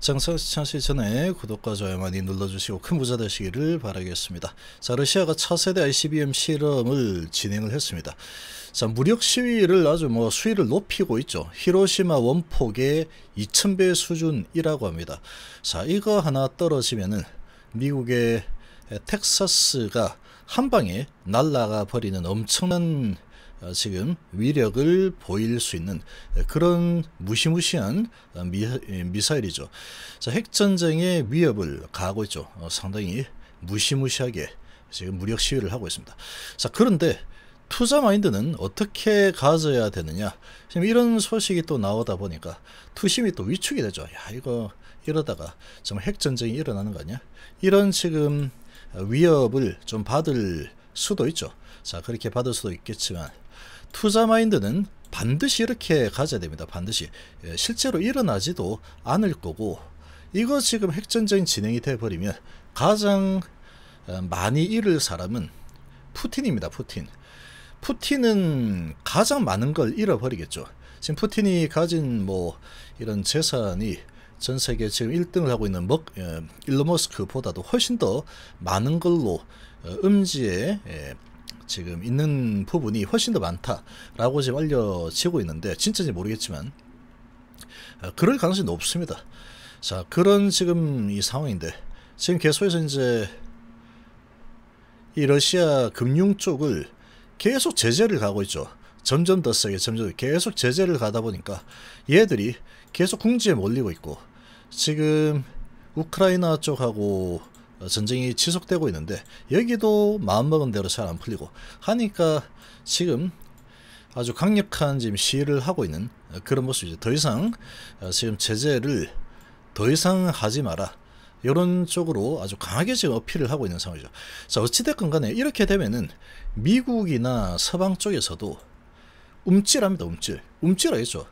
장사 시청하시기 전에 구독과 좋아요 많이 눌러주시고 큰 부자 되시기를 바라겠습니다. 자, 러시아가 차세대 ICBM 실험을 진행을 했습니다. 자, 무력 시위를 아주 뭐 수위를 높이고 있죠. 히로시마 원폭의 2000배 수준이라고 합니다. 자, 이거 하나 떨어지면은 미국의 텍사스가 한 방에 날라가 버리는 엄청난 어, 지금 위력을 보일 수 있는 그런 무시무시한 어, 미, 예, 사일이죠 자, 핵전쟁의 위협을 가하고 있죠. 어, 상당히 무시무시하게 지금 무력 시위를 하고 있습니다. 자, 그런데 투자 마인드는 어떻게 가져야 되느냐. 지금 이런 소식이 또 나오다 보니까 투심이 또 위축이 되죠. 야, 이거 이러다가 정말 핵전쟁이 일어나는 거 아니야? 이런 지금 위협을 좀 받을 수도 있죠. 자, 그렇게 받을 수도 있겠지만 투자 마인드는 반드시 이렇게 가져야 됩니다. 반드시 예, 실제로 일어나지도 않을 거고 이거 지금 핵전쟁 진행이 돼버리면 가장 어, 많이 잃을 사람은 푸틴입니다. 푸틴. 푸틴은 가장 많은 걸 잃어버리겠죠. 지금 푸틴이 가진 뭐 이런 재산이 전 세계 지금 1등을 하고 있는 먹, 어, 일론 머스크보다도 훨씬 더 많은 걸로 어, 음지에 예, 지금 있는 부분이 훨씬 더 많다라고 지금 알려지고 있는데 진짜인지 모르겠지만 어, 그럴 가능성이 높습니다. 자 그런 지금 이 상황인데 지금 계속해서 이제 이 러시아 금융 쪽을 계속 제재를 가고 있죠. 점점 더 세게 점점 계속 제재를 가다 보니까 얘들이 계속 궁지에 몰리고 있고 지금 우크라이나 쪽하고 어, 전쟁이 지속되고 있는데 여기도 마음먹은 대로 잘 안 풀리고 하니까 지금 아주 강력한 지금 시위를 하고 있는 그런 모습이죠. 더 이상 어, 지금 제재를 더 이상 하지 마라. 이런 쪽으로 아주 강하게 지금 어필을 하고 있는 상황이죠. 자, 어찌됐건 간에 이렇게 되면은 미국이나 서방 쪽에서도 움찔합니다, 움찔. 움찔하겠죠.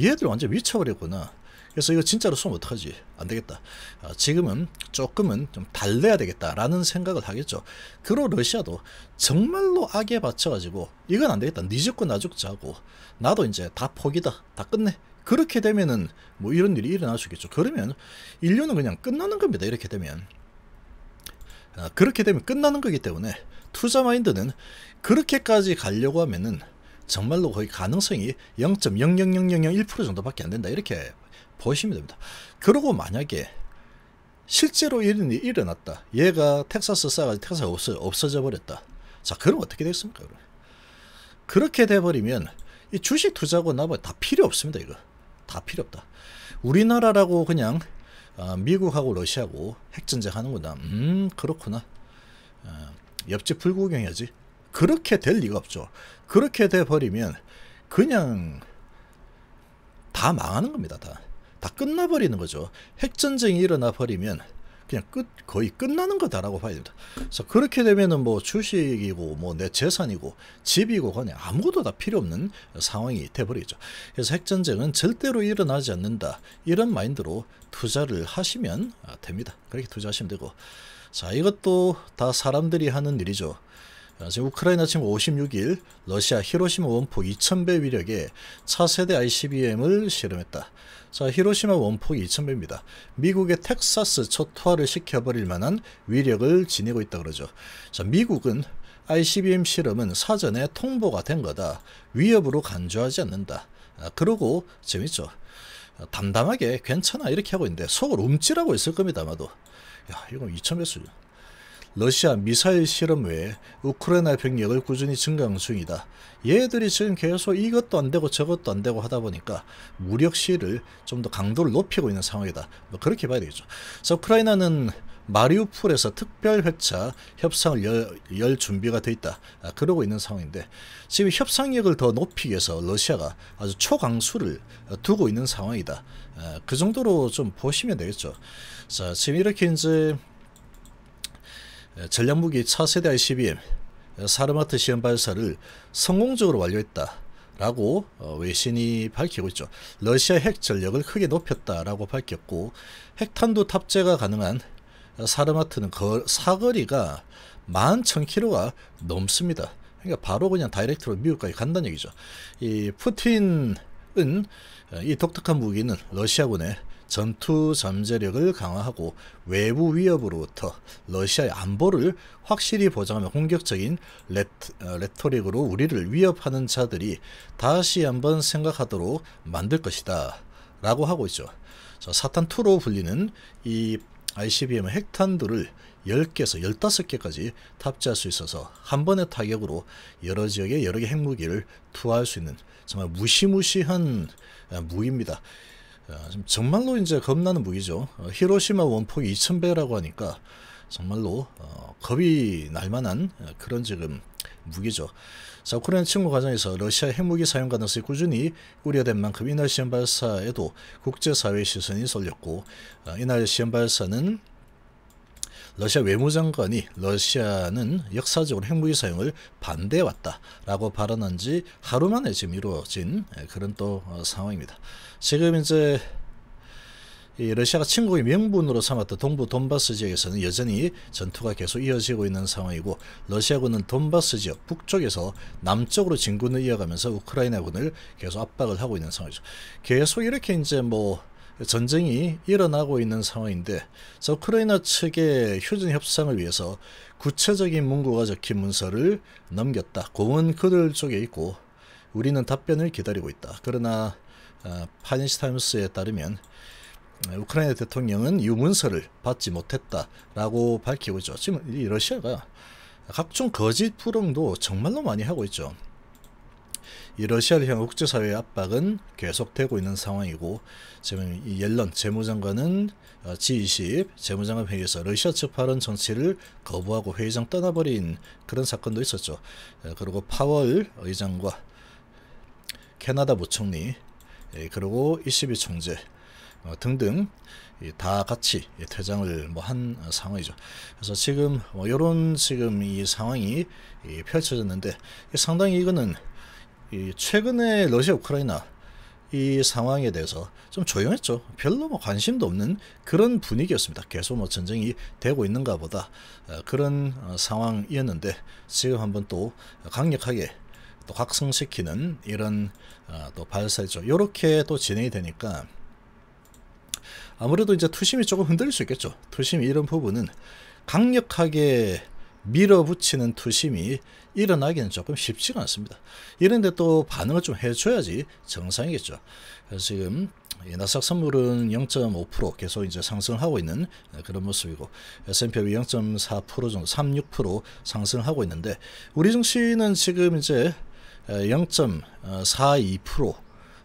얘들 완전 미쳐버렸구나. 그래서 이거 진짜로 쏘면 어떡하지? 안 되겠다. 아, 지금은 조금은 좀 달래야 되겠다라는 생각을 하겠죠. 그로 러시아도 정말로 악에 받쳐가지고 이건 안 되겠다. 니네 죽고 나 죽자고 나도 이제 다 포기다. 다 끝내. 그렇게 되면은 뭐 이런 일이 일어날 수 있겠죠. 그러면 인류는 그냥 끝나는 겁니다. 이렇게 되면. 아, 그렇게 되면 끝나는 거기 때문에 투자 마인드는 그렇게까지 가려고 하면은 정말로 거의 가능성이 0.00001% 정도밖에 안 된다 이렇게 보시면 됩니다. 그리고 만약에 실제로 이런 일이 일어났다. 얘가 텍사스 싸가지 텍사스 없어, 없어져 버렸다. 자, 그럼 어떻게 됐습니까? 그럼? 그렇게 돼버리면 이 주식 투자고 나머지 다 필요 없습니다. 이거 다 필요 없다. 우리나라라고 그냥 아, 미국하고 러시아하고 핵전쟁 하는구나. 음, 그렇구나. 아, 옆집 불구경해야지. 그렇게 될 리가 없죠. 그렇게 돼버리면 그냥 다 망하는 겁니다. 다. 다 끝나버리는 거죠. 핵전쟁이 일어나 버리면 그냥 끝 거의 끝나는 거다라고 봐야 됩니다. 그래서 그렇게 되면은 뭐 주식이고 뭐 내 재산이고 집이고 그냥 아무것도 다 필요 없는 상황이 돼버리죠. 그래서 핵전쟁은 절대로 일어나지 않는다 이런 마인드로 투자를 하시면 됩니다. 그렇게 투자하시면 되고 자 이것도 다 사람들이 하는 일이죠. 지금 우크라이나 지금 56일 러시아 히로시마 원폭 2000배 위력의 차세대 ICBM을 실험했다. 자, 히로시마 원포 2000배입니다. 미국의 텍사스 초토화를 시켜버릴 만한 위력을 지니고 있다 그러죠. 자, 미국은 ICBM 실험은 사전에 통보가 된 거다. 위협으로 간주하지 않는다. 아, 그러고 재밌죠. 아, 담담하게 괜찮아 이렇게 하고 있는데 속을 움찔하고 있을 겁니다 아마도. 야 이건 2000배수죠. 러시아 미사일 실험 외에 우크라이나 병력을 꾸준히 증강 중이다. 얘들이 지금 계속 이것도 안되고 저것도 안되고 하다 보니까 무력 시를 좀 더 강도를 높이고 있는 상황이다. 뭐 그렇게 봐야 되겠죠. 그래서 우크라이나는 마리우폴에서 특별 회차 협상을 열, 열 준비가 돼 있다. 아, 그러고 있는 상황인데 지금 협상력을 더 높이기 위해서 러시아가 아주 초강수를 두고 있는 상황이다. 아, 그 정도로 좀 보시면 되겠죠. 자, 지금 이렇게 이제 예, 전략무기 차세대 ICBM 사르마트 시험 발사를 성공적으로 완료했다. 라고 어, 외신이 밝히고 있죠. 러시아 핵 전력을 크게 높였다라고 밝혔고 핵탄두 탑재가 가능한 사르마트는 사거리가 11,000km가 넘습니다. 그러니까 바로 그냥 다이렉트로 미국까지 간다는 얘기죠. 이 푸틴은 이 독특한 무기는 러시아군의 전투 잠재력을 강화하고 외부 위협으로부터 러시아의 안보를 확실히 보장하며 공격적인 레, 트 어, 레토릭으로 우리를 위협하는 자들이 다시 한번 생각하도록 만들 것이다. 라고 하고 있죠. 사탄2로 불리는 이 ICBM 핵탄두를 10개에서 15개까지 탑재할 수 있어서 한 번의 타격으로 여러 지역에 여러 개 핵무기를 투하할 수 있는 정말 무시무시한 어, 무기입니다. 정말로 이제 겁나는 무기죠. 어, 히로시마 원폭이 2000배라고 하니까 정말로 어, 겁이 날만한 어, 그런 지금 무기죠. 자, 우크라이나 침공 과정에서 러시아 핵무기 사용 가능성이 꾸준히 우려된 만큼 이날 시험 발사에도 국제사회 시선이 쏠렸고 이날 시험 발사는 러시아 외무장관이 러시아는 역사적으로 핵무기 사용을 반대해왔다라고 발언한 지 하루 만에 지금 이루어진 그런 또 어, 상황입니다. 지금 이제 러시아가 친국의 명분으로 삼았던 동부 돈바스 지역에서는 여전히 전투가 계속 이어지고 있는 상황이고 러시아군은 돈바스 지역 북쪽에서 남쪽으로 진군을 이어가면서 우크라이나군을 계속 압박을 하고 있는 상황이죠. 계속 이렇게 이제 뭐 전쟁이 일어나고 있는 상황인데 자, 우크라이나 측의 휴전 협상을 위해서 구체적인 문구가 적힌 문서를 넘겼다. 공은 그들 쪽에 있고 우리는 답변을 기다리고 있다. 그러나 아, 어, 파니시타임스에 따르면 어, 우크라이나 대통령은 이 문서를 받지 못했다라고 밝히고 있죠. 지금 이 러시아가 각종 거짓 부렁도 정말로 많이 하고 있죠. 이 러시아를 향한 국제사회의 압박은 계속되고 있는 상황이고 지금 이 옐런 재무장관은 어, G20 재무장관 회의에서 러시아 측 발언 정치를 거부하고 회의장 떠나버린 그런 사건도 있었죠. 어, 그리고 파월 의장과 캐나다 부총리 예, 그리고 이십이 총재 어, 등등 다 같이 퇴장을 뭐 한 상황이죠. 그래서 지금 뭐 이런 지금 이 상황이 펼쳐졌는데 상당히 이거는 이 최근에 러시아 우크라이나 이 상황에 대해서 좀 조용했죠. 별로 뭐 관심도 없는 그런 분위기였습니다. 계속 뭐 전쟁이 되고 있는가 보다 어, 그런 어, 상황이었는데 지금 한번 또 강력하게 또 각성시키는 이런 어, 또 발사죠. 이렇게 또 진행이 되니까 아무래도 이제 투심이 조금 흔들릴 수 있겠죠. 투심 이런 부분은 강력하게 밀어붙이는 투심이 일어나기는 조금 쉽지가 않습니다. 이런데 또 반응을 좀 해줘야지 정상이겠죠. 그래서 지금 나삭 선물은 0.5% 계속 이제 상승하고 있는 그런 모습이고 S&P 0.4% 정도 36% 상승하고 있는데 우리 증시는 지금 이제 0.42%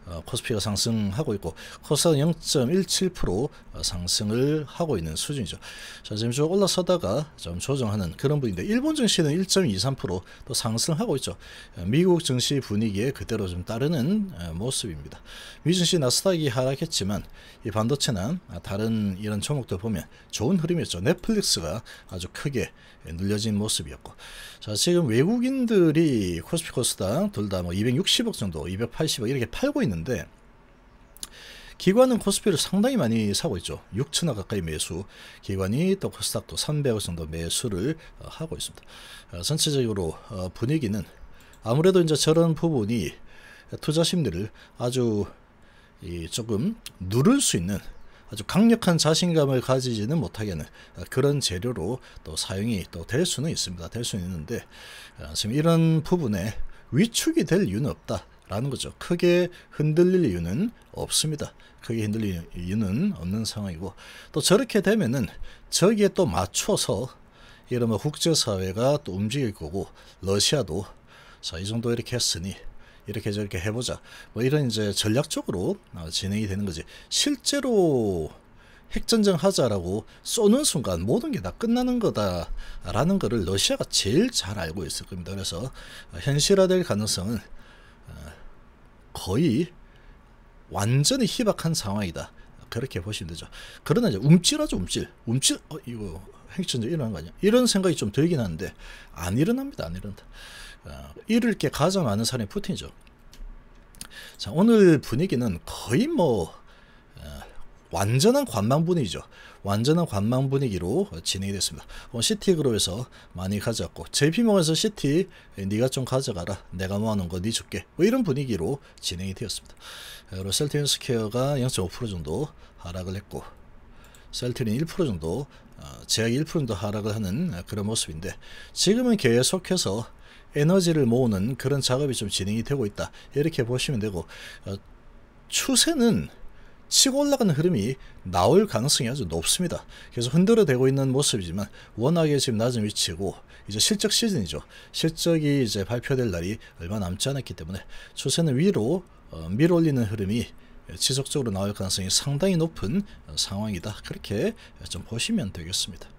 어, 코스피가 상승하고 있고 코스닥 0.17% 어, 상승을 하고 있는 수준이죠. 자 지금 쭉 올라서다가 좀 조정하는 그런 분인데 일본 증시는 1.23%또 상승하고 있죠. 어, 미국 증시 분위기에 그대로 좀 따르는 모습입니다. 미증시 나스닥이 하락했지만 이 반도체나 다른 이런 종목들 보면 좋은 흐름이었죠. 넷플릭스가 아주 크게 눌려진 모습이었고 자 지금 외국인들이 코스피 코스닥 둘 다 뭐 260억 정도 280억 이렇게 팔고 있는 있는데 기관은 코스피를 상당히 많이 사고 있죠. 6천억 가까이 매수, 기관이 또 코스닥도 300억 정도 매수를 어, 하고 있습니다. 어, 전체적으로 어, 분위기는 아무래도 이제 저런 부분이 투자 심리를 아주 조금 누를 수 있는 아주 강력한 자신감을 가지지는 못하게 는 그런 재료로 또 사용이 또 될 수는 있습니다. 될 수는 있는데 지금 이런 부분에 위축이 될 이유는 없다. 라는 거죠. 크게 흔들릴 이유는 없습니다. 크게 흔들릴 이유는 없는 상황이고 또 저렇게 되면은 저기에 또 맞춰서 이러면 국제사회가 또 움직일 거고 러시아도 자 이 정도 이렇게 했으니 이렇게 저렇게 해보자 뭐 이런 이제 전략적으로 아, 진행이 되는 거지 실제로 핵전쟁 하자라고 쏘는 순간 모든 게 다 끝나는 거다라는 거를 러시아가 제일 잘 알고 있을 겁니다. 그래서 현실화될 가능성은 거의 완전히 희박한 상황이다. 그렇게 보시면 되죠. 그러나 이제 움찔하죠, 움찔. 움찔, 어, 이거 핵전쟁 일어난 거 아니야? 이런 생각이 좀 들긴 하는데, 안 일어납니다, 안 일어난다. 어, 이럴 게 가장 아는 사람이 푸틴이죠. 자, 오늘 분위기는 거의 뭐, 어, 완전한 관망 분위기죠. 완전한 관망 분위기로 진행이 됐습니다. 시티 그룹에서 많이 가져갔고 JP모에서 시티 네가 좀 가져가라 내가 모아놓은 거네 줄게 뭐 이런 분위기로 진행이 되었습니다. 셀트윈스퀘어가 0.5% 정도 하락을 했고 셀트린 1% 정도 어, 제약1% 정도 하락을 하는 그런 모습인데 지금은 계속해서 에너지를 모으는 그런 작업이 좀 진행이 되고 있다 이렇게 보시면 되고 어, 추세는 치고 올라가는 흐름이 나올 가능성이 아주 높습니다. 계속 흔들어대고 있는 모습이지만 워낙에 지금 낮은 위치고 이제 실적 시즌이죠. 실적이 이제 발표될 날이 얼마 남지 않았기 때문에 추세는 위로 어, 밀어올리는 흐름이 지속적으로 나올 가능성이 상당히 높은 어, 상황이다. 그렇게 좀 보시면 되겠습니다.